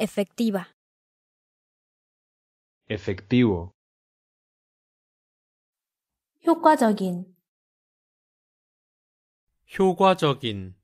efectiva. efectivo 효과적인 효과적인